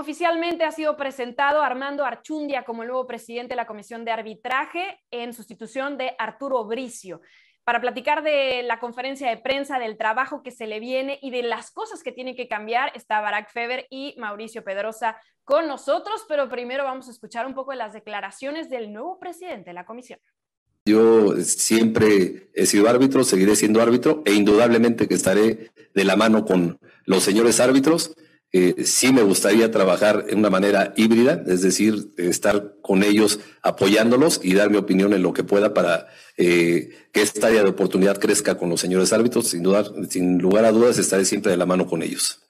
Oficialmente ha sido presentado Armando Archundia como el nuevo presidente de la Comisión de Arbitraje en sustitución de Arturo Bricio. Para platicar de la conferencia de prensa, del trabajo que se le viene y de las cosas que tienen que cambiar, está Barack Feber y Mauricio Pedrosa con nosotros, pero primero vamos a escuchar un poco de las declaraciones del nuevo presidente de la Comisión. Yo siempre he sido árbitro, seguiré siendo árbitro e indudablemente que estaré de la mano con los señores árbitros eh, sí me gustaría trabajar en una manera híbrida, es decir, estar con ellos apoyándolos y dar mi opinión en lo que pueda para eh, que esta área de oportunidad crezca con los señores árbitros. Sin, sin lugar a dudas, estaré siempre de la mano con ellos.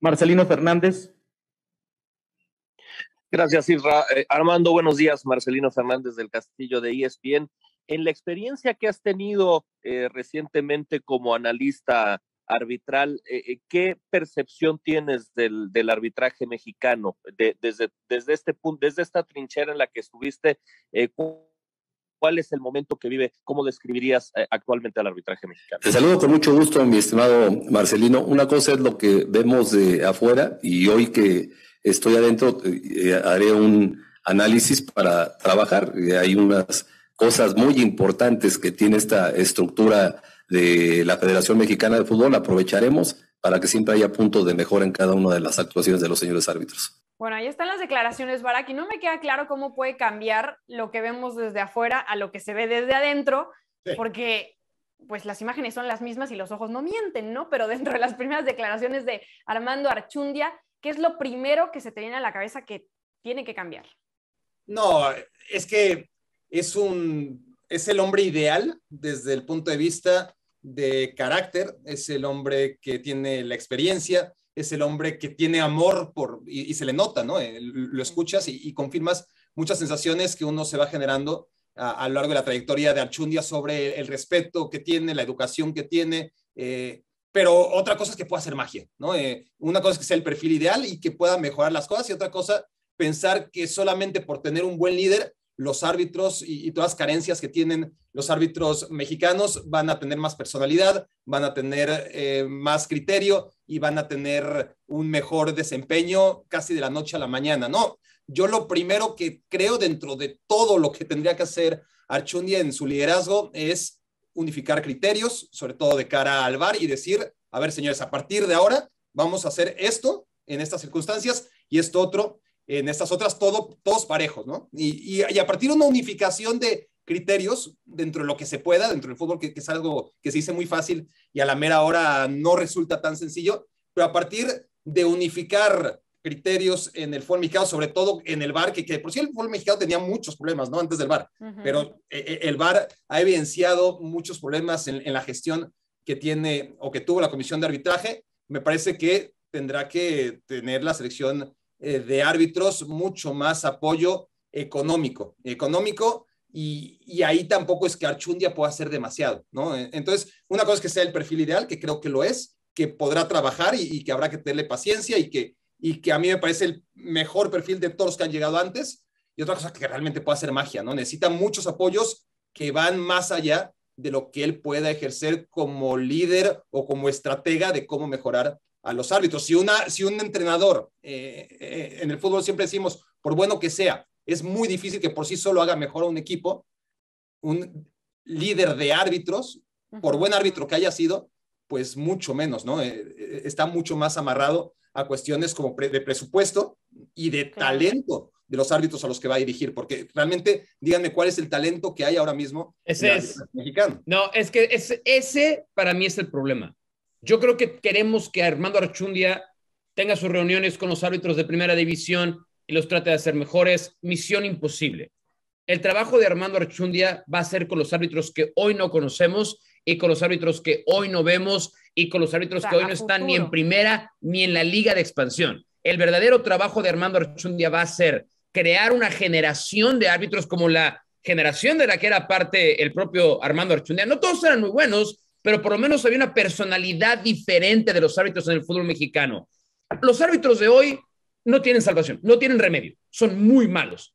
Marcelino Fernández. Gracias, Isra. Eh, Armando, buenos días. Marcelino Fernández del Castillo de ESPN. En la experiencia que has tenido recientemente como analista arbitral, eh, eh, ¿qué percepción tienes del, arbitraje mexicano desde, este punto, desde esta trinchera en la que estuviste? Eh, ¿Cuál es el momento que vive? ¿Cómo describirías actualmente al arbitraje mexicano? Te saludo con mucho gusto, mi estimado Marcelino. Una cosa es lo que vemos de afuera y hoy que estoy adentro haré un análisis para trabajar. hay unas cosas muy importantes que tiene esta estructura de la Federación Mexicana de Fútbol aprovecharemos para que siempre haya puntos de mejora en cada una de las actuaciones de los señores árbitros. Bueno, ahí están las declaraciones, Barak, y no me queda claro cómo puede cambiar lo que vemos desde afuera a lo que se ve desde adentro, porque pues las imágenes son las mismas y los ojos no mienten, ¿no? Pero dentro de las primeras declaraciones de Armando Archundia, ¿qué es lo primero que se te viene a la cabeza que tiene que cambiar? No, es que es un es el hombre ideal desde el punto de vista de carácter, es el hombre que tiene la experiencia, es el hombre que tiene amor por, y, se le nota, ¿no? Eh, lo escuchas y, confirmas muchas sensaciones que uno se va generando a, lo largo de la trayectoria de Archundia sobre el respeto que tiene, la educación que tiene, eh, pero otra cosa es que pueda hacer magia, ¿no? Eh, una cosa es que sea el perfil ideal y que pueda mejorar las cosas y otra cosa, pensar que solamente por tener un buen líder los árbitros y, todas las carencias que tienen los árbitros mexicanos van a tener más personalidad, van a tener eh, más criterio y van a tener un mejor desempeño casi de la noche a la mañana. No, yo lo primero que creo dentro de todo lo que tendría que hacer Archundia en su liderazgo es unificar criterios, sobre todo de cara al VAR y decir, a ver señores, a partir de ahora vamos a hacer esto en estas circunstancias y esto otro en estas otras todo, todos parejos, ¿no? Y, a partir de una unificación de criterios dentro de lo que se pueda, dentro del fútbol, que, es algo que se dice muy fácil y a la mera hora no resulta tan sencillo, pero a partir de unificar criterios en el fútbol mexicano, sobre todo en el VAR, que, por si el fútbol mexicano tenía muchos problemas, ¿no? Antes del VAR, pero eh, eh, el VAR ha evidenciado muchos problemas en, en la gestión que tiene o que tuvo la comisión de arbitraje, me parece que tendrá que tener la selección eh, de árbitros mucho más apoyo económico, económico y, ahí tampoco es que Archundia pueda ser demasiado, ¿no? E, entonces, una cosa es que sea el perfil ideal, que creo que lo es, que podrá trabajar y, que habrá que tenerle paciencia y que, y que a mí me parece el mejor perfil de todos los que han llegado antes. Y otra cosa que realmente pueda hacer magia, ¿no? Necesita muchos apoyos que van más allá de lo que él pueda ejercer como líder o como estratega de cómo mejorar a los árbitros. Si, una, si un entrenador, eh, eh, en el fútbol siempre decimos, por bueno que sea, es muy difícil que por sí solo haga mejor a un equipo, un líder de árbitros, por buen árbitro que haya sido, pues mucho menos, ¿no? Eh, está mucho más amarrado a cuestiones como de presupuesto y de talento de los árbitros a los que va a dirigir, porque realmente díganme cuál es el talento que hay ahora mismo ese en el es mexicano. No, es que ese para mí es el problema. Yo creo que queremos que Armando Archundia tenga sus reuniones con los árbitros de primera división y los trate de hacer mejores. Misión imposible. El trabajo de Armando Archundia va a ser con los árbitros que hoy no conocemos y con los árbitros que hoy no vemos y con los árbitros que hoy no están ni en primera ni en la liga de expansión. El verdadero trabajo de Armando Archundia va a ser crear una generación de árbitros como la generación de la que era parte el propio Armando Archundia. No todos eran muy buenos, pero por lo menos había una personalidad diferente de los árbitros en el fútbol mexicano. Los árbitros de hoy no tienen salvación, no tienen remedio, son muy malos.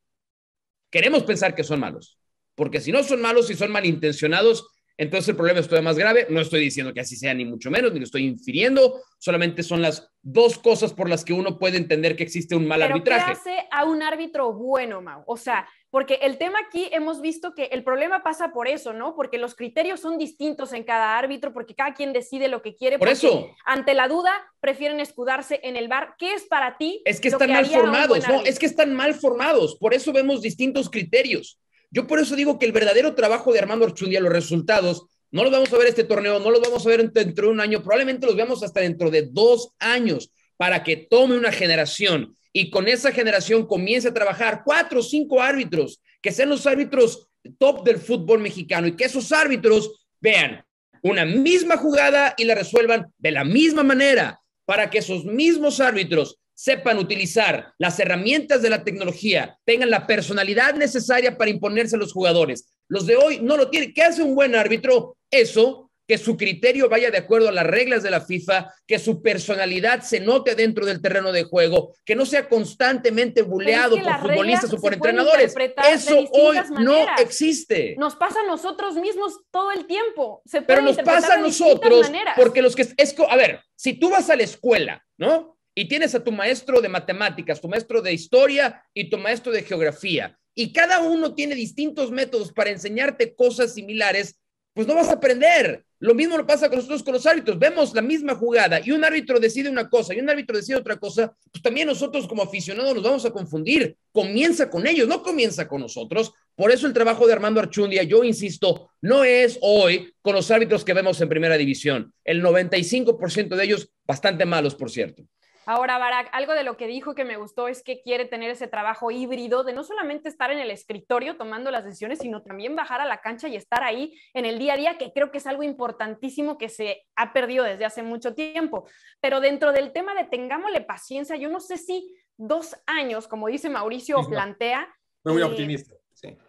Queremos pensar que son malos, porque si no son malos y son malintencionados, entonces el problema es todavía más grave. No estoy diciendo que así sea, ni mucho menos, ni lo estoy infiriendo. Solamente son las dos cosas por las que uno puede entender que existe un mal ¿Pero arbitraje. ¿Qué hace a un árbitro bueno, Mau? O sea, porque el tema aquí hemos visto que el problema pasa por eso, ¿no? Porque los criterios son distintos en cada árbitro, porque cada quien decide lo que quiere. Por eso. Ante la duda, prefieren escudarse en el bar. ¿Qué es para ti? Es que están mal formados, ¿no? Es que están mal formados. Por eso vemos distintos criterios. Yo por eso digo que el verdadero trabajo de Armando Archundia, los resultados, no los vamos a ver este torneo, no los vamos a ver dentro de un año, probablemente los veamos hasta dentro de dos años para que tome una generación y con esa generación comience a trabajar cuatro o cinco árbitros, que sean los árbitros top del fútbol mexicano y que esos árbitros vean una misma jugada y la resuelvan de la misma manera para que esos mismos árbitros sepan utilizar las herramientas de la tecnología, tengan la personalidad necesaria para imponerse a los jugadores. Los de hoy no lo tienen. ¿Qué hace un buen árbitro? Eso, que su criterio vaya de acuerdo a las reglas de la FIFA, que su personalidad se note dentro del terreno de juego, que no sea constantemente buleado por futbolistas o por entrenadores. Eso hoy no existe. Nos pasa a nosotros mismos todo el tiempo. Pero nos pasa a nosotros porque los que es a ver, si tú vas a la escuela, ¿no? y tienes a tu maestro de matemáticas, tu maestro de historia y tu maestro de geografía, y cada uno tiene distintos métodos para enseñarte cosas similares, pues no vas a aprender. Lo mismo lo pasa con nosotros con los árbitros. Vemos la misma jugada y un árbitro decide una cosa y un árbitro decide otra cosa, pues también nosotros como aficionados nos vamos a confundir. Comienza con ellos, no comienza con nosotros. Por eso el trabajo de Armando Archundia, yo insisto, no es hoy con los árbitros que vemos en primera división. El 95% de ellos bastante malos, por cierto. Ahora, Barack, algo de lo que dijo que me gustó es que quiere tener ese trabajo híbrido de no solamente estar en el escritorio tomando las decisiones, sino también bajar a la cancha y estar ahí en el día a día, que creo que es algo importantísimo que se ha perdido desde hace mucho tiempo. Pero dentro del tema de tengámosle paciencia, yo no sé si dos años, como dice Mauricio, plantea. Muy eh, optimista.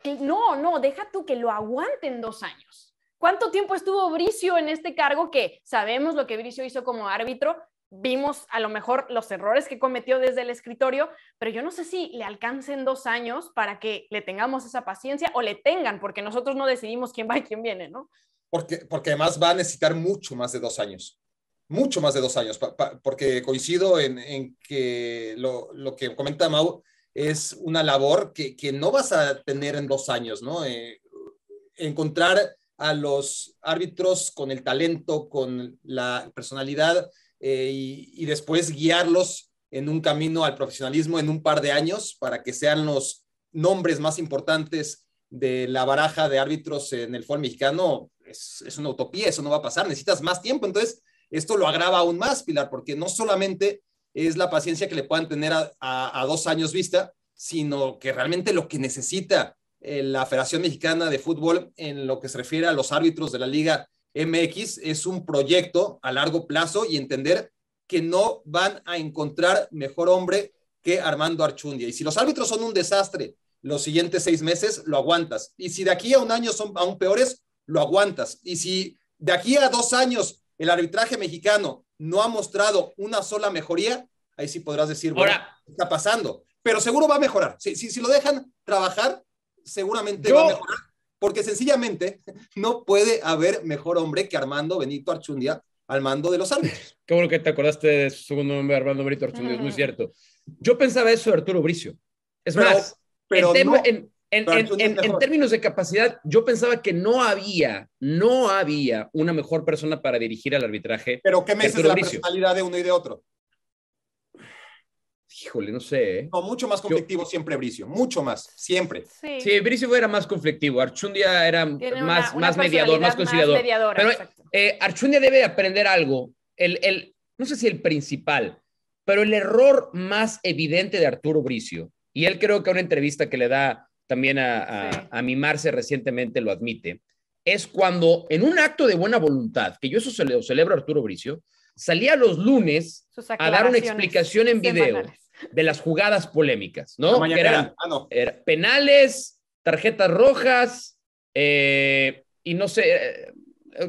Que, no, no, deja tú que lo aguanten dos años. ¿Cuánto tiempo estuvo Bricio en este cargo? Que sabemos lo que Bricio hizo como árbitro, vimos a lo mejor los errores que cometió desde el escritorio, pero yo no sé si le alcancen dos años para que le tengamos esa paciencia o le tengan, porque nosotros no decidimos quién va y quién viene, ¿no? Porque, porque además va a necesitar mucho más de dos años, mucho más de dos años, porque coincido en, que lo, que comenta Mau es una labor que, no vas a tener en dos años, ¿no? Eh, encontrar a los árbitros con el talento, con la personalidad, eh, y, después guiarlos en un camino al profesionalismo en un par de años para que sean los nombres más importantes de la baraja de árbitros en el fútbol mexicano, es, una utopía, eso no va a pasar, necesitas más tiempo. Entonces, esto lo agrava aún más, Pilar, porque no solamente es la paciencia que le puedan tener a dos años vista, sino que realmente lo que necesita eh, la Federación Mexicana de Fútbol en lo que se refiere a los árbitros de la liga MX es un proyecto a largo plazo y entender que no van a encontrar mejor hombre que Armando Archundia. Y si los árbitros son un desastre los siguientes seis meses, lo aguantas. Y si de aquí a un año son aún peores, lo aguantas. Y si de aquí a dos años el arbitraje mexicano no ha mostrado una sola mejoría, ahí sí podrás decir, bueno, Ahora, está pasando? Pero seguro va a mejorar. Si, si, lo dejan trabajar, seguramente va a mejorar porque sencillamente no puede haber mejor hombre que Armando Benito Archundia al mando de los árbitros. Qué bueno que te acordaste de su segundo nombre, Armando Benito Archundia, es muy cierto. Yo pensaba eso de Arturo Bricio. Es más, pero en, términos de capacidad, yo pensaba que no había, no había una mejor persona para dirigir al arbitraje. Pero ¿qué me la personalidad de uno y de otro? híjole, no sé. ¿eh? No, mucho más conflictivo siempre Bricio, mucho más, siempre. Sí. Bricio era más conflictivo, Archundia era más, mediador, más conciliador. pero eh, Archundia debe aprender algo, el, no sé si el principal, pero el error más evidente de Arturo Bricio, y él creo que una entrevista que le da también a, a, Mimarse recientemente lo admite, es cuando en un acto de buena voluntad, que yo eso celebro a Arturo Bricio, salía los lunes a dar una explicación en video de las jugadas polémicas, ¿no? Que ah, eh, penales, tarjetas rojas, eh, y no sé, eh,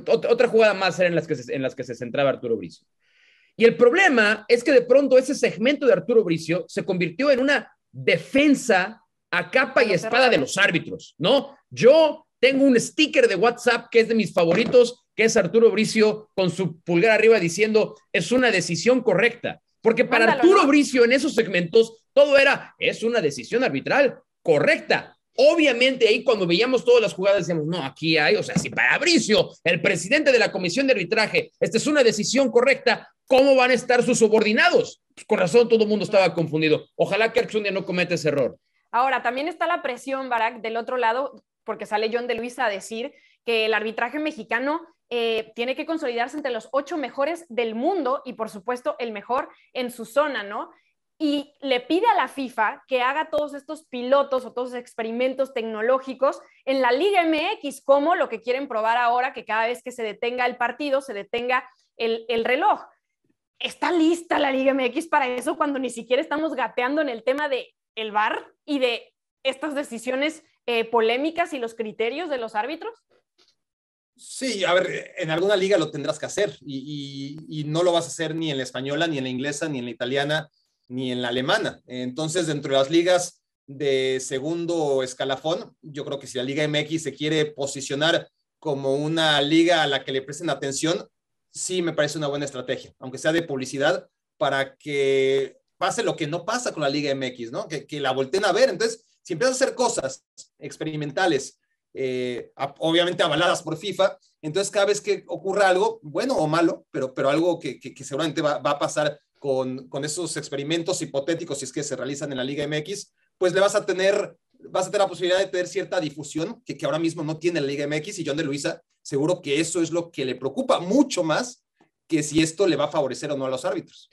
otra jugada más eran las que en las que se centraba Arturo Bricio. Y el problema es que de pronto ese segmento de Arturo Bricio se convirtió en una defensa a capa y espada de los árbitros, ¿no? Yo tengo un sticker de WhatsApp que es de mis favoritos, que es Arturo Bricio con su pulgar arriba diciendo, es una decisión correcta. Porque para Arturo Bricio en esos segmentos todo era, es una decisión arbitral correcta. Obviamente ahí cuando veíamos todas las jugadas decíamos, no, aquí hay, o sea, si para Bricio, el presidente de la comisión de arbitraje, esta es una decisión correcta, ¿cómo van a estar sus subordinados? Pues, con razón todo el mundo estaba confundido. Ojalá que Archundia no cometa ese error. Ahora, también está la presión, Barack, del otro lado, porque sale John de Luis a decir que el arbitraje mexicano eh, tiene que consolidarse entre los ocho mejores del mundo y por supuesto el mejor en su zona, ¿no? Y le pide a la FIFA que haga todos estos pilotos o todos estos experimentos tecnológicos en la Liga MX, como lo que quieren probar ahora, que cada vez que se detenga el partido, se detenga el, reloj. ¿Está lista la Liga MX para eso cuando ni siquiera estamos gateando en el tema del el VAR y de estas decisiones eh, polémicas y los criterios de los árbitros? Sí, a ver, en alguna liga lo tendrás que hacer y, no lo vas a hacer ni en la española, ni en la inglesa, ni en la italiana, ni en la alemana. Entonces, dentro de las ligas de segundo escalafón, yo creo que si la Liga MX se quiere posicionar como una liga a la que le presten atención, sí me parece una buena estrategia, aunque sea de publicidad, para que pase lo que no pasa con la Liga MX, ¿no? Que, que la volteen a ver. Entonces, si empiezas a hacer cosas experimentales, eh, obviamente avaladas por FIFA. Entonces, cada vez que ocurra algo, bueno o malo, pero, pero algo que, seguramente va, a pasar con, esos experimentos hipotéticos, si es que se realizan en la Liga MX, pues le vas a tener vas a tener la posibilidad de tener cierta difusión que, que, ahora mismo no tiene la Liga MX y John de Luisa seguro que eso es lo que le preocupa mucho más que si esto le va a favorecer o no a los árbitros.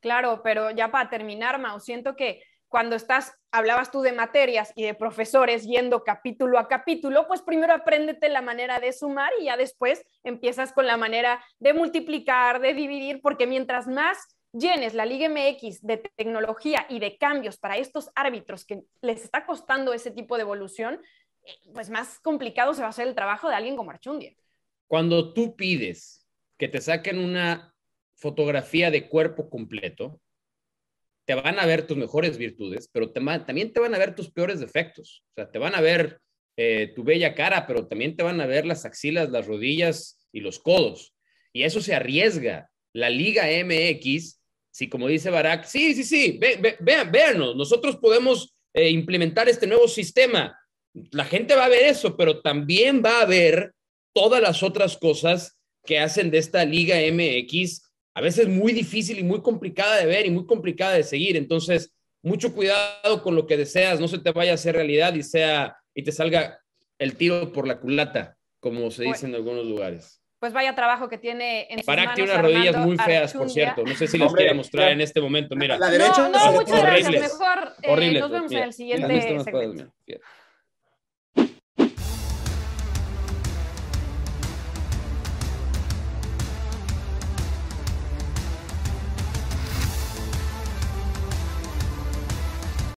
Claro, pero ya para terminar, Mao, siento que cuando estás, hablabas tú de materias y de profesores yendo capítulo a capítulo, pues primero apréndete la manera de sumar y ya después empiezas con la manera de multiplicar, de dividir, porque mientras más llenes la Liga MX de tecnología y de cambios para estos árbitros que les está costando ese tipo de evolución, eh, pues más complicado se va a hacer el trabajo de alguien como Archundia. Cuando tú pides que te saquen una fotografía de cuerpo completo, te van a ver tus mejores virtudes, pero también te van a ver tus peores defectos. O sea, te van a ver eh, tu bella cara, pero también te van a ver las axilas, las rodillas y los codos. Y eso se arriesga. La Liga MX, si como dice Barack, sí, sí, sí, ve, vean, véanos, nosotros podemos eh, implementar este nuevo sistema. La gente va a ver eso, pero también va a ver todas las otras cosas que hacen de esta Liga MX a veces muy difícil y muy complicada de ver y muy complicada de seguir. Entonces, mucho cuidado con lo que deseas, no se te vaya a hacer realidad y sea y te salga el tiro por la culata, como se dice pues en algunos lugares. Pues vaya trabajo que tiene en sus que unas rodillas muy feas, por cierto. No sé si les quiero mostrar en este momento. Mira. La derecha. No, no, muchas gracias. Eh, nos vemos en el siguiente segmento.